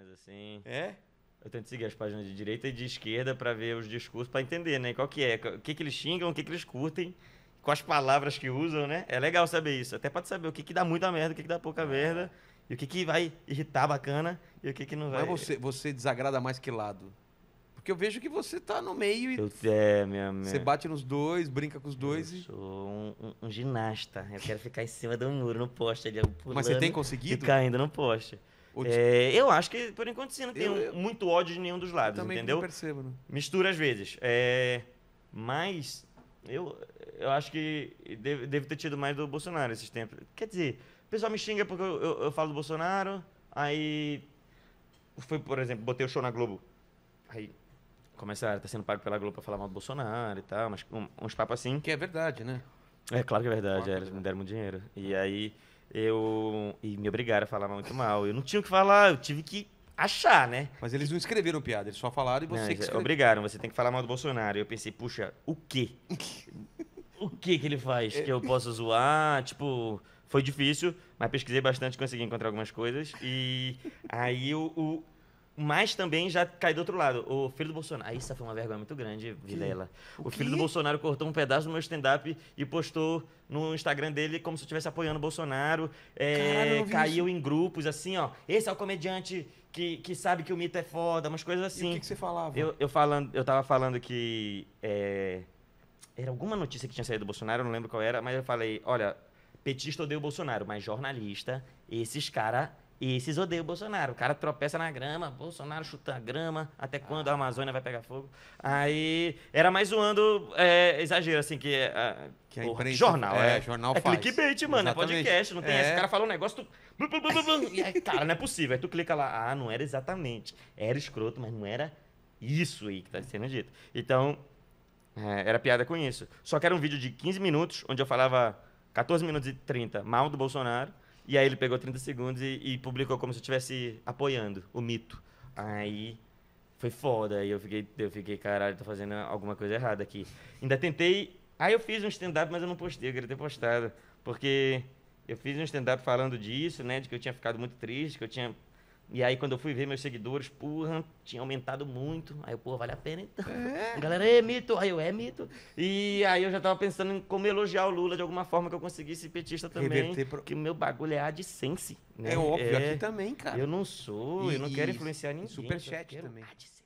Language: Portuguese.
páginas assim. É? Eu tento seguir as páginas de direita e de esquerda para ver os discursos, para entender, né? Qual que é, o que, que eles xingam, o que, que eles curtem, quais palavras que usam, né? É legal saber isso, até para saber o que, que dá muita merda, o que, que dá pouca é. merda, e o que, que vai irritar bacana e o que, que não vai. Mas você, você desagrada mais que lado? Porque eu vejo que você tá no meio e. Eu, é, minha, minha... Você bate nos dois, brinca com os dois. Eu e... sou um, um, um, ginasta. Eu quero ficar em cima do muro, é no poste ali. Pulando, Mas você tem conseguido? E caindo no poste. É, eu acho que, por enquanto, sim, não tem eu, eu, muito ódio de nenhum dos lados, eu também entendeu? Não percebo, né? Mistura às vezes. É, mas eu, eu acho que deve, deve, ter tido mais do Bolsonaro esses tempos. Quer dizer, o pessoal me xinga porque eu, eu, falo do Bolsonaro, aí. foi por exemplo, botei o show na Globo. Aí começaram, a ah, estar tá sendo pago pela Globo pra falar mal do Bolsonaro e tal, mas um, uns papos assim. Que é verdade, né? É, claro que é verdade, claro, é, eles me deram muito dinheiro. E aí. Eu. E me obrigaram a falar muito mal. Eu não tinha o que falar, eu tive que achar, né? Mas eles não escreveram piada, eles só falaram e você não, que escreveu. Obrigaram, você tem que falar mal do Bolsonaro. E eu pensei, puxa, o quê? o que que ele faz que eu posso zoar? Tipo, foi difícil, mas pesquisei bastante, consegui encontrar algumas coisas. E aí o, o mas também já cai do outro lado. O filho do Bolsonaro. Ah, isso foi uma vergonha muito grande, Vilela. O, o filho do Bolsonaro cortou um pedaço do meu stand-up e postou no Instagram dele como se eu estivesse apoiando o Bolsonaro. É, Cara, caiu isso. em grupos, assim, ó. Esse é o comediante que, que sabe que o mito é foda, umas coisas assim. E o assim. que, que você falava? Eu, eu, falando, eu tava falando que. É, era alguma notícia que tinha saído do Bolsonaro, eu não lembro qual era, mas eu falei: olha, petista odeia o Bolsonaro, mas jornalista, esses caras e esses odeiam o Bolsonaro. O cara tropeça na grama, Bolsonaro chuta a grama, até ah. quando a Amazônia vai pegar fogo. Aí era mais zoando é, exagero, assim, que, a, ah, que a porra, imprensa, jornal, é, é jornal é faz. clickbait, mano, é Exatamente. é podcast, não tem é. esse cara fala um negócio, tu... cara, não é possível. Aí tu clica lá, ah, não era exatamente. Era escroto, mas não era isso aí que tá sendo dito. Então, é, era piada com isso. Só que era um vídeo de 15 minutos, onde eu falava 14 minutos e 30 mal do Bolsonaro, e aí ele pegou 30 segundos e, e publicou como se eu estivesse apoiando o mito. Aí foi foda. E eu fiquei, eu fiquei, caralho, tô fazendo alguma coisa errada aqui. Ainda tentei. Aí eu fiz um stand-up, mas eu não postei, eu queria ter postado. Porque eu fiz um stand-up falando disso, né? De que eu tinha ficado muito triste, que eu tinha e aí, quando eu fui ver meus seguidores, porra, tinha aumentado muito. Aí eu, porra, vale a pena então. É. A galera, é mito. Aí eu, é mito. E aí eu já tava pensando em como elogiar o Lula de alguma forma que eu conseguisse petista também. Pro... Que o meu bagulho é adsense. Né? É óbvio, é. aqui também, cara. Eu não sou, e, eu não quero influenciar ninguém. Superchat também. Adsense.